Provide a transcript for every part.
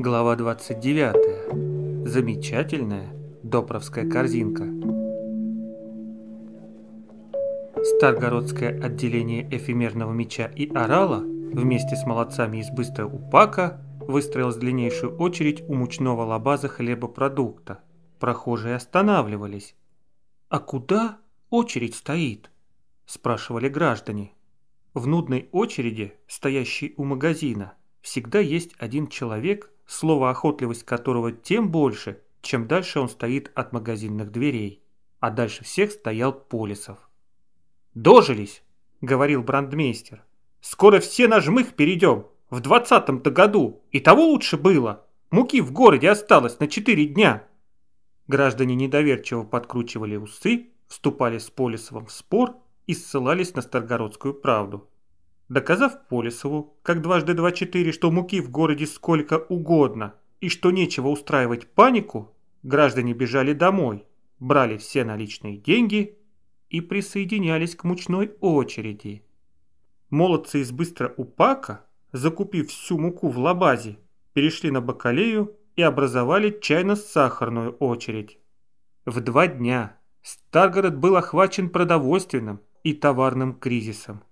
Глава 29. Замечательная допровская корзинка. Старгородское отделение эфемерного меча и орала вместе с молодцами из быстрого упака выстроилось длиннейшую очередь у мучного лабаза хлебопродукта. Прохожие останавливались. «А куда очередь стоит?» – спрашивали граждане. В нудной очереди, стоящей у магазина, всегда есть один человек – слово охотливость которого тем больше, чем дальше он стоит от магазинных дверей, а дальше всех стоял Полисов. «Дожились!» — говорил брандмейстер. «Скоро все на жмых перейдем. В двадцатом-то году. И того лучше было. Муки в городе осталось на четыре дня». Граждане недоверчиво подкручивали усы, вступали с Полисовым в спор и ссылались на Старгородскую правду доказав Полисову, как дважды два-четыре, что муки в городе сколько угодно и что нечего устраивать панику, граждане бежали домой, брали все наличные деньги и присоединялись к мучной очереди. Молодцы из быстро упака, закупив всю муку в лабазе, перешли на бакалею и образовали чайно-сахарную очередь. В два дня Старгород был охвачен продовольственным и товарным кризисом.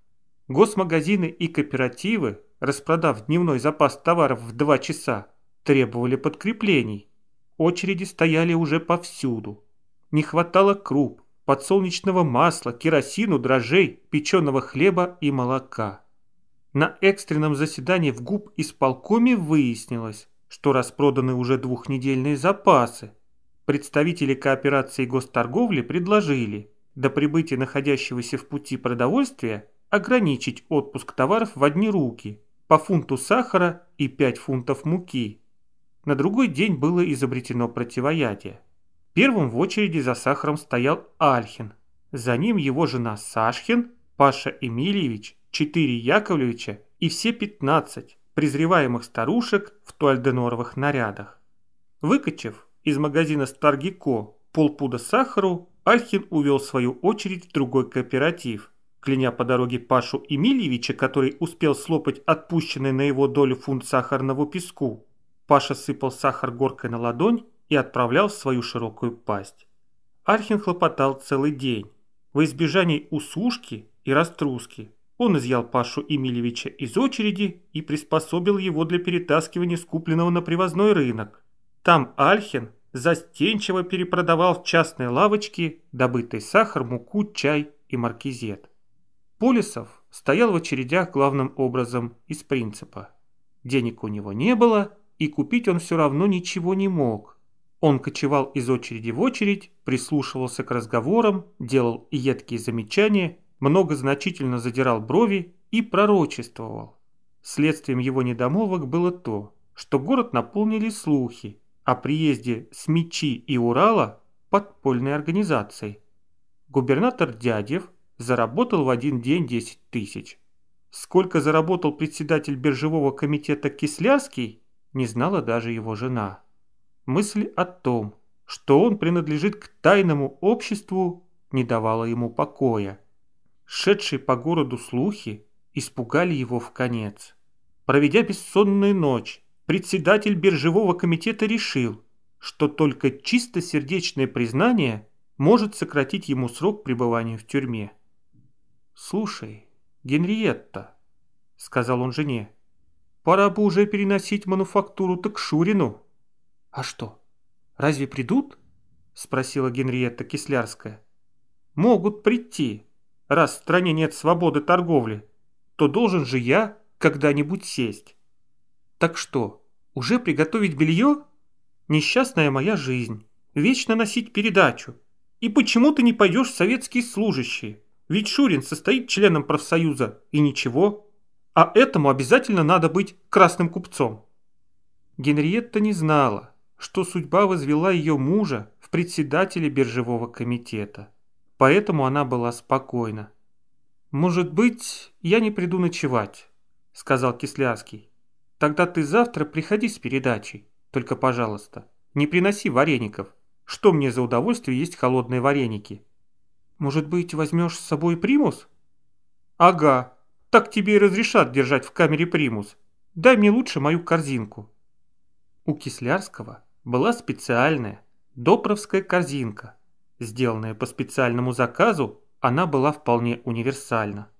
Госмагазины и кооперативы, распродав дневной запас товаров в два часа, требовали подкреплений. Очереди стояли уже повсюду. Не хватало круп, подсолнечного масла, керосину, дрожжей, печеного хлеба и молока. На экстренном заседании в ГУП исполкоме выяснилось, что распроданы уже двухнедельные запасы. Представители кооперации госторговли предложили до прибытия находящегося в пути продовольствия ограничить отпуск товаров в одни руки, по фунту сахара и 5 фунтов муки. На другой день было изобретено противоядие. Первым в очереди за сахаром стоял Альхин, за ним его жена Сашхин, Паша Эмильевич, 4 Яковлевича и все 15 презреваемых старушек в туальденоровых нарядах. Выкачав из магазина Старгико полпуда сахару, Альхин увел свою очередь в другой кооператив – кляня по дороге Пашу Эмильевича, который успел слопать отпущенный на его долю фунт сахарного песку. Паша сыпал сахар горкой на ладонь и отправлял в свою широкую пасть. Архин хлопотал целый день. Во избежании усушки и раструски он изъял Пашу Эмильевича из очереди и приспособил его для перетаскивания скупленного на привозной рынок. Там Альхин застенчиво перепродавал в частной лавочке добытый сахар, муку, чай и маркизет. Полисов стоял в очередях главным образом из принципа. Денег у него не было, и купить он все равно ничего не мог. Он кочевал из очереди в очередь, прислушивался к разговорам, делал едкие замечания, многозначительно задирал брови и пророчествовал. Следствием его недомолвок было то, что город наполнили слухи о приезде с Мечи и Урала подпольной организацией. Губернатор Дядев – Заработал в один день 10 тысяч. Сколько заработал председатель биржевого комитета Кислярский, не знала даже его жена. Мысль о том, что он принадлежит к тайному обществу, не давала ему покоя. Шедшие по городу слухи испугали его в конец. Проведя бессонную ночь, председатель биржевого комитета решил, что только чистосердечное признание может сократить ему срок пребывания в тюрьме. «Слушай, Генриетта», — сказал он жене, — «пора бы уже переносить мануфактуру-то к Шурину». «А что, разве придут?» — спросила Генриетта Кислярская. «Могут прийти. Раз в стране нет свободы торговли, то должен же я когда-нибудь сесть». «Так что, уже приготовить белье?» «Несчастная моя жизнь. Вечно носить передачу. И почему ты не пойдешь в советские служащие?» Ведь Шурин состоит членом профсоюза, и ничего. А этому обязательно надо быть красным купцом. Генриетта не знала, что судьба возвела ее мужа в председателя биржевого комитета. Поэтому она была спокойна. «Может быть, я не приду ночевать», — сказал Кислярский. «Тогда ты завтра приходи с передачей. Только, пожалуйста, не приноси вареников. Что мне за удовольствие есть холодные вареники?» «Может быть, возьмешь с собой примус?» «Ага, так тебе и разрешат держать в камере примус. Дай мне лучше мою корзинку». У Кислярского была специальная допровская корзинка. Сделанная по специальному заказу, она была вполне универсальна.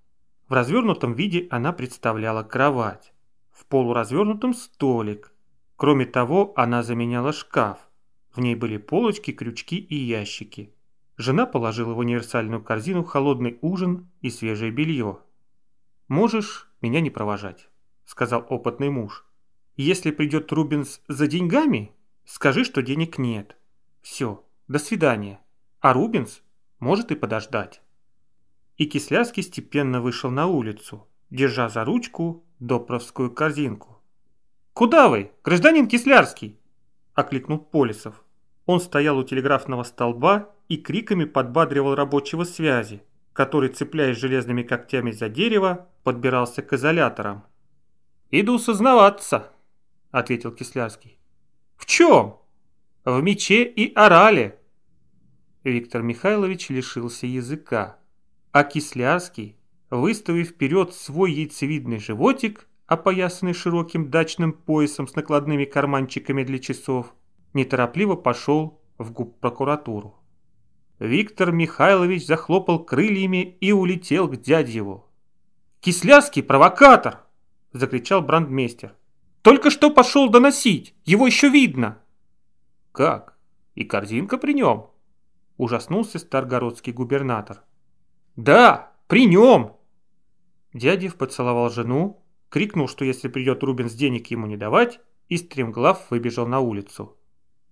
В развернутом виде она представляла кровать, в полуразвернутом столик. Кроме того, она заменяла шкаф. В ней были полочки, крючки и ящики – Жена положила в универсальную корзину холодный ужин и свежее белье. «Можешь меня не провожать», — сказал опытный муж. «Если придет Рубинс за деньгами, скажи, что денег нет. Все, до свидания. А Рубинс может и подождать». И Кислярский степенно вышел на улицу, держа за ручку допровскую корзинку. «Куда вы, гражданин Кислярский?» – окликнул Полисов. Он стоял у телеграфного столба и криками подбадривал рабочего связи, который, цепляясь железными когтями за дерево, подбирался к изоляторам. «Иду сознаваться», — ответил Кислярский. «В чем?» «В мече и орале». Виктор Михайлович лишился языка, а Кислярский, выставив вперед свой яйцевидный животик, опоясанный широким дачным поясом с накладными карманчиками для часов, неторопливо пошел в губ прокуратуру. Виктор Михайлович захлопал крыльями и улетел к дяде его. «Кислярский провокатор!» – закричал брандмейстер. «Только что пошел доносить, его еще видно!» «Как? И корзинка при нем?» – ужаснулся старгородский губернатор. «Да, при нем!» Дядев поцеловал жену, крикнул, что если придет Рубин с денег ему не давать, и стремглав выбежал на улицу.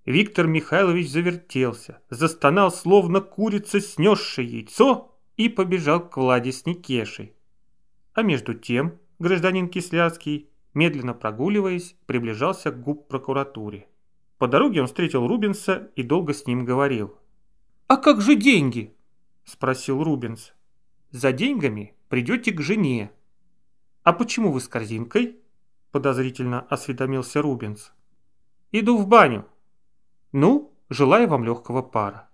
Виктор Михайлович завертелся, застонал, словно курица, снесшая яйцо, и побежал к Владе с Никешей. А между тем гражданин Кисляцкий, медленно прогуливаясь, приближался к губ прокуратуре. По дороге он встретил Рубинса и долго с ним говорил. «А как же деньги?» – спросил Рубинс. «За деньгами придете к жене». «А почему вы с корзинкой?» – подозрительно осведомился Рубинс. «Иду в баню», ну, желаю вам легкого пара.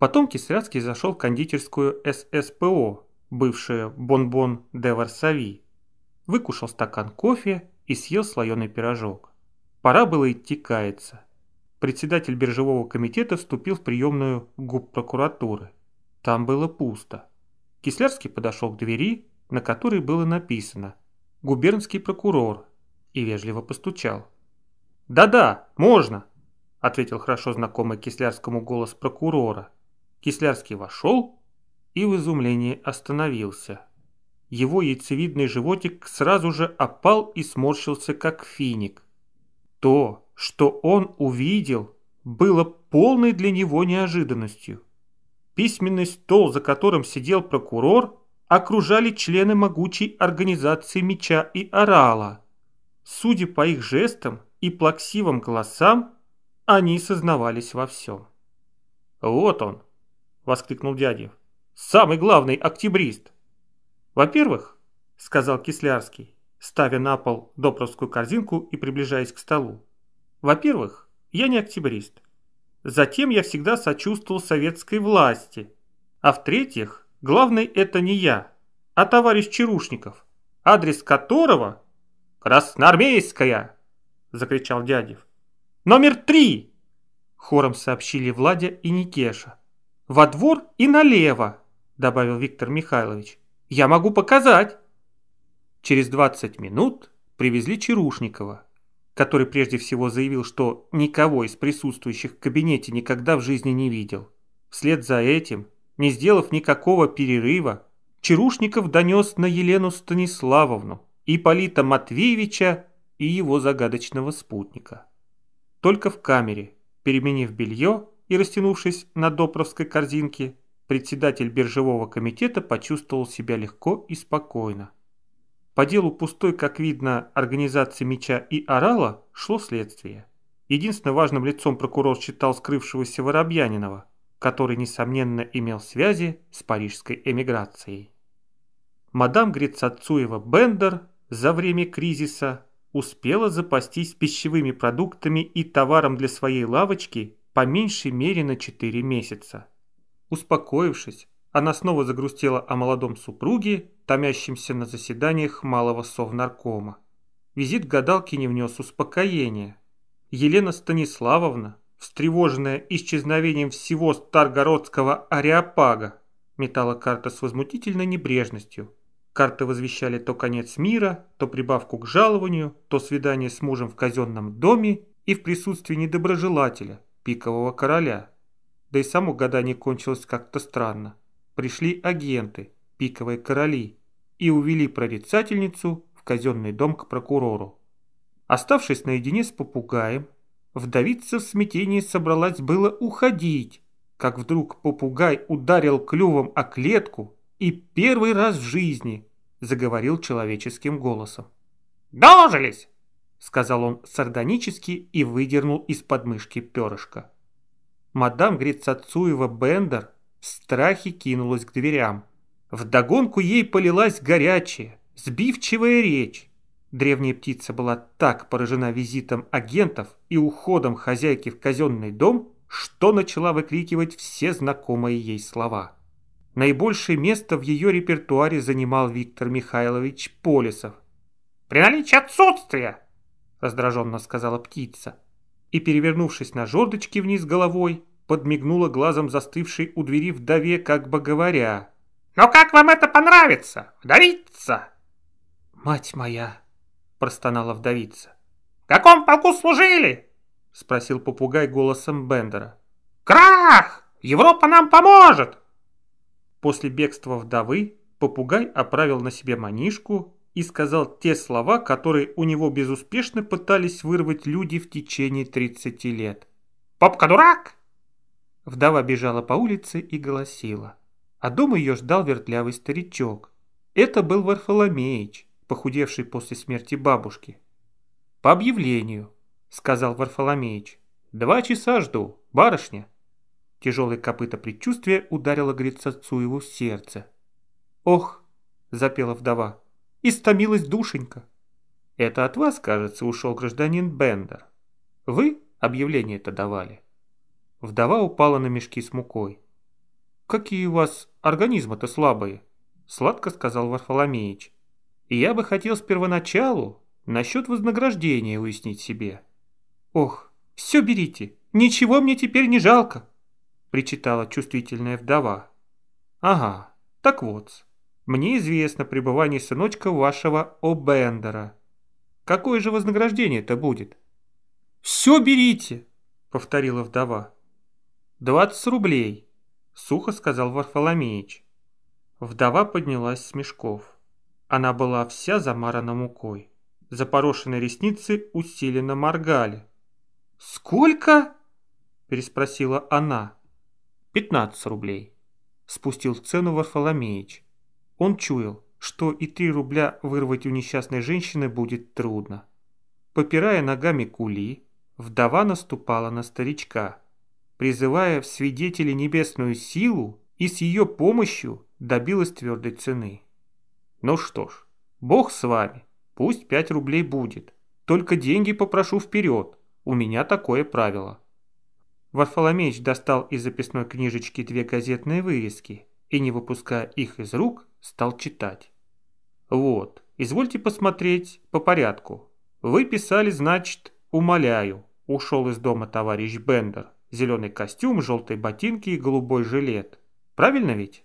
Потом Кислярский зашел в кондитерскую ССПО, бывшую Бонбон де Варсави, выкушал стакан кофе и съел слоеный пирожок. Пора было идти каяться. Председатель биржевого комитета вступил в приемную губ прокуратуры. Там было пусто. Кислярский подошел к двери, на которой было написано «Губернский прокурор» и вежливо постучал. «Да-да, можно!» ответил хорошо знакомый кислярскому голос прокурора. Кислярский вошел и в изумлении остановился. Его яйцевидный животик сразу же опал и сморщился, как финик. То, что он увидел, было полной для него неожиданностью. Письменный стол, за которым сидел прокурор, окружали члены могучей организации меча и орала. Судя по их жестам и плаксивым голосам, они сознавались во всем. «Вот он!» – воскликнул дядя. «Самый главный октябрист!» «Во-первых, – сказал Кислярский, ставя на пол допровскую корзинку и приближаясь к столу, – во-первых, я не октябрист. Затем я всегда сочувствовал советской власти. А в-третьих, главный это не я, а товарищ Чарушников, адрес которого «Красноармейская!» – закричал дядя. «Номер три!» — хором сообщили Владя и Никеша. «Во двор и налево!» — добавил Виктор Михайлович. «Я могу показать!» Через 20 минут привезли Чарушникова, который прежде всего заявил, что никого из присутствующих в кабинете никогда в жизни не видел. Вслед за этим, не сделав никакого перерыва, Чарушников донес на Елену Станиславовну, Ипполита Матвеевича и его загадочного спутника. Только в камере, переменив белье и растянувшись на допровской корзинке, председатель биржевого комитета почувствовал себя легко и спокойно. По делу пустой, как видно, организации меча и орала шло следствие. Единственным важным лицом прокурор считал скрывшегося Воробьянинова, который, несомненно, имел связи с парижской эмиграцией. Мадам Грицацуева Бендер за время кризиса успела запастись пищевыми продуктами и товаром для своей лавочки по меньшей мере на 4 месяца. Успокоившись, она снова загрустила о молодом супруге, томящемся на заседаниях малого совнаркома. Визит гадалки не внес успокоения. Елена Станиславовна, встревоженная исчезновением всего старгородского ареопага, метала карта с возмутительной небрежностью – Карты возвещали то конец мира, то прибавку к жалованию, то свидание с мужем в казенном доме и в присутствии недоброжелателя, пикового короля. Да и само гадание кончилось как-то странно. Пришли агенты, пиковые короли, и увели прорицательницу в казенный дом к прокурору. Оставшись наедине с попугаем, вдовица в смятении собралась было уходить, как вдруг попугай ударил клювом о клетку и первый раз в жизни заговорил человеческим голосом. «Дожились!» — сказал он сардонически и выдернул из подмышки перышко. Мадам Грицацуева Бендер в страхе кинулась к дверям. Вдогонку ей полилась горячая, сбивчивая речь. Древняя птица была так поражена визитом агентов и уходом хозяйки в казенный дом, что начала выкрикивать все знакомые ей слова. Наибольшее место в ее репертуаре занимал Виктор Михайлович Полисов. «При наличии отсутствия!» – раздраженно сказала птица. И, перевернувшись на жердочке вниз головой, подмигнула глазом застывшей у двери вдове, как бы говоря. «Но как вам это понравится, вдовица?» «Мать моя!» – простонала вдовица. «В каком полку служили?» – спросил попугай голосом Бендера. «Крах! Европа нам поможет!» После бегства вдовы попугай оправил на себе манишку и сказал те слова, которые у него безуспешно пытались вырвать люди в течение 30 лет. «Попка дурак!» Вдова бежала по улице и голосила. А дома ее ждал вертлявый старичок. Это был Варфоломеич, похудевший после смерти бабушки. «По объявлению», — сказал Варфоломеич. «Два часа жду, барышня». Тяжелое копыто предчувствия ударило Грицацуеву в сердце. «Ох!» – запела вдова. «Истомилась душенька!» «Это от вас, кажется, ушел гражданин Бендер. Вы объявление это давали?» Вдова упала на мешки с мукой. «Какие у вас организмы-то слабые!» – сладко сказал Варфоломеич. «И я бы хотел с первоначалу насчет вознаграждения уяснить себе». «Ох, все берите, ничего мне теперь не жалко!» причитала чувствительная вдова. «Ага, так вот, мне известно пребывание сыночка вашего О'Бендера. Какое же вознаграждение-то это «Все берите!» — повторила вдова. «Двадцать рублей!» — сухо сказал Варфоломеич. Вдова поднялась с мешков. Она была вся замарана мукой. Запорошенные ресницы усиленно моргали. «Сколько?» – переспросила она. 15 рублей. Спустил цену Варфоломеич. Он чуял, что и 3 рубля вырвать у несчастной женщины будет трудно. Попирая ногами кули, вдова наступала на старичка, призывая в свидетели небесную силу и с ее помощью добилась твердой цены. Ну что ж, бог с вами, пусть 5 рублей будет. Только деньги попрошу вперед, у меня такое правило. Варфоломеич достал из записной книжечки две газетные вырезки и, не выпуская их из рук, стал читать. «Вот, извольте посмотреть по порядку. Вы писали, значит, умоляю. Ушел из дома товарищ Бендер. Зеленый костюм, желтые ботинки и голубой жилет. Правильно ведь?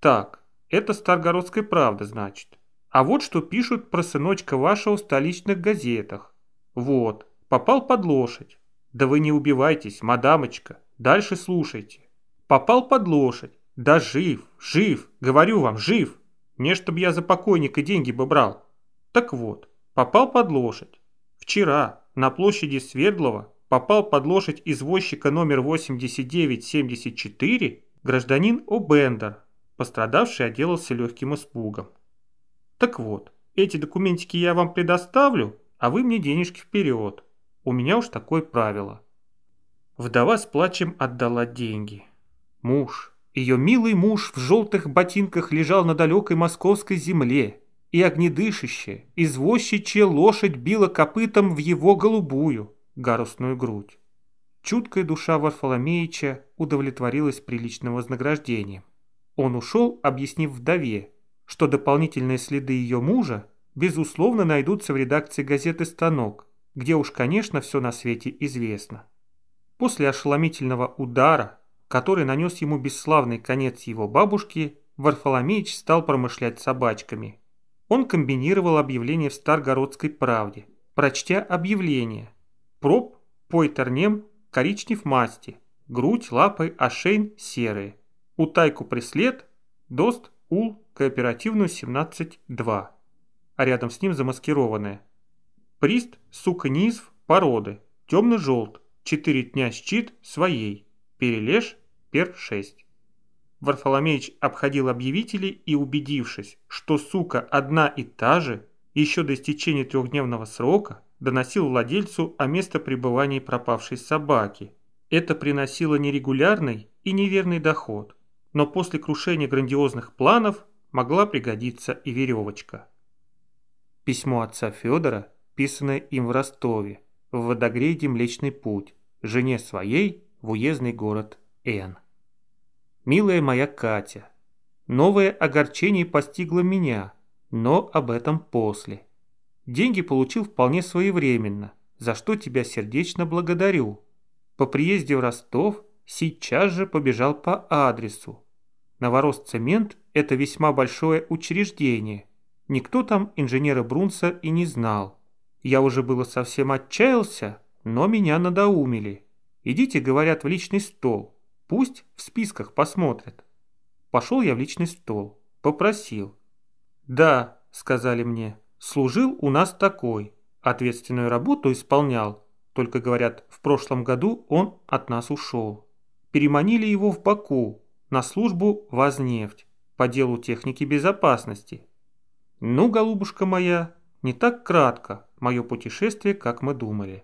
Так, это Старгородская правда, значит. А вот что пишут про сыночка вашего в столичных газетах. Вот, попал под лошадь. Да вы не убивайтесь, мадамочка, дальше слушайте. Попал под лошадь, да жив, жив, говорю вам, жив. Не чтоб я за покойника деньги бы брал. Так вот, попал под лошадь. Вчера на площади Свердлова попал под лошадь извозчика номер 8974 гражданин О'Бендер. Пострадавший отделался легким испугом. Так вот, эти документики я вам предоставлю, а вы мне денежки вперед. У меня уж такое правило. Вдова с плачем отдала деньги. Муж, ее милый муж в желтых ботинках лежал на далекой московской земле, и огнедышащая, извозчичья лошадь била копытом в его голубую, гарусную грудь. Чуткая душа Варфоломеича удовлетворилась приличным вознаграждением. Он ушел, объяснив вдове, что дополнительные следы ее мужа, безусловно, найдутся в редакции газеты «Станок», где уж, конечно, все на свете известно. После ошеломительного удара, который нанес ему бесславный конец его бабушки, Варфоломеич стал промышлять собачками. Он комбинировал объявление в Старгородской правде, прочтя объявление. Проб, пойтернем, коричнев масти, грудь, лапы, ошейн серые. Утайку преслед, дост, ул, кооперативную 17-2. А рядом с ним замаскированное. Прист, сука, низв, породы. Темно-желт. Четыре дня щит своей. Перележ, пер 6. Варфоломеич обходил объявителей и, убедившись, что сука одна и та же, еще до истечения трехдневного срока, доносил владельцу о местопребывании пропавшей собаки. Это приносило нерегулярный и неверный доход, но после крушения грандиозных планов могла пригодиться и веревочка. Письмо отца Федора – писанное им в Ростове, в водогрейде Млечный Путь, жене своей в уездный город Н. Милая моя Катя, новое огорчение постигло меня, но об этом после. Деньги получил вполне своевременно, за что тебя сердечно благодарю. По приезде в Ростов сейчас же побежал по адресу. Новоросцемент – это весьма большое учреждение. Никто там инженера Брунса и не знал. Я уже было совсем отчаялся, но меня надоумили. Идите, говорят, в личный стол. Пусть в списках посмотрят. Пошел я в личный стол. Попросил. «Да», — сказали мне, — «служил у нас такой. Ответственную работу исполнял. Только, говорят, в прошлом году он от нас ушел. Переманили его в Баку, на службу «Вознефть» по делу техники безопасности. Ну, голубушка моя, не так кратко, Мое путешествие, как мы думали.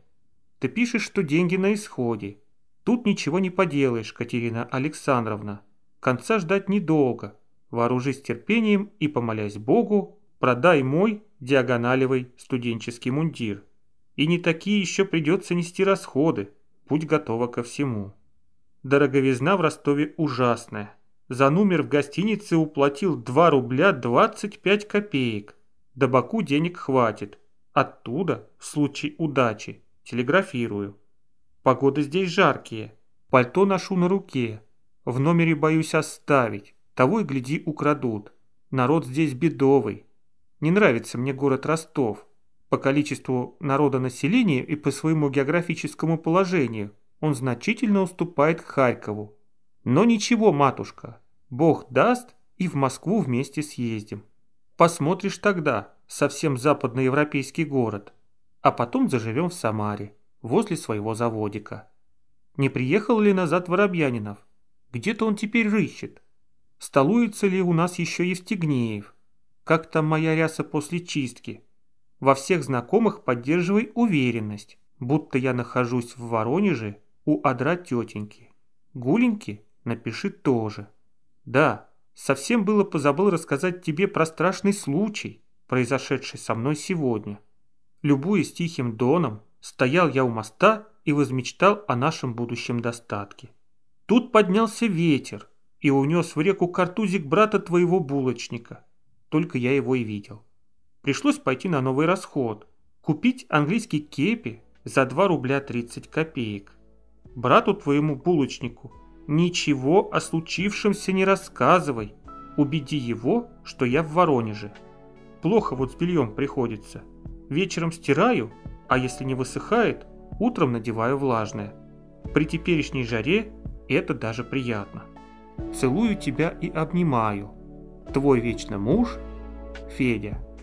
Ты пишешь, что деньги на исходе. Тут ничего не поделаешь, Катерина Александровна. Конца ждать недолго. Вооружись терпением и, помолясь Богу, продай мой диагоналевый студенческий мундир. И не такие еще придется нести расходы. Путь готова ко всему. Дороговизна в Ростове ужасная. За номер в гостинице уплатил 2 рубля 25 копеек. До Баку денег хватит. Оттуда, в случае удачи, телеграфирую. Погоды здесь жаркие. Пальто ношу на руке. В номере боюсь оставить. Того и гляди украдут. Народ здесь бедовый. Не нравится мне город Ростов. По количеству народа населения и по своему географическому положению он значительно уступает Харькову. Но ничего, матушка. Бог даст, и в Москву вместе съездим. Посмотришь тогда совсем западноевропейский город, а потом заживем в Самаре, возле своего заводика. Не приехал ли назад Воробьянинов? Где-то он теперь рыщет. Столуется ли у нас еще Евстигнеев? Как там моя ряса после чистки? Во всех знакомых поддерживай уверенность, будто я нахожусь в Воронеже у адра тетеньки. Гуленьки напиши тоже. Да, совсем было позабыл рассказать тебе про страшный случай произошедшей со мной сегодня. Любуясь тихим доном, стоял я у моста и возмечтал о нашем будущем достатке. Тут поднялся ветер и унес в реку картузик брата твоего булочника. Только я его и видел. Пришлось пойти на новый расход. Купить английский кепи за 2 рубля 30 копеек. Брату твоему булочнику ничего о случившемся не рассказывай. Убеди его, что я в Воронеже. Плохо вот с бельем приходится. Вечером стираю, а если не высыхает, утром надеваю влажное. При теперешней жаре это даже приятно. Целую тебя и обнимаю. Твой вечный муж Федя.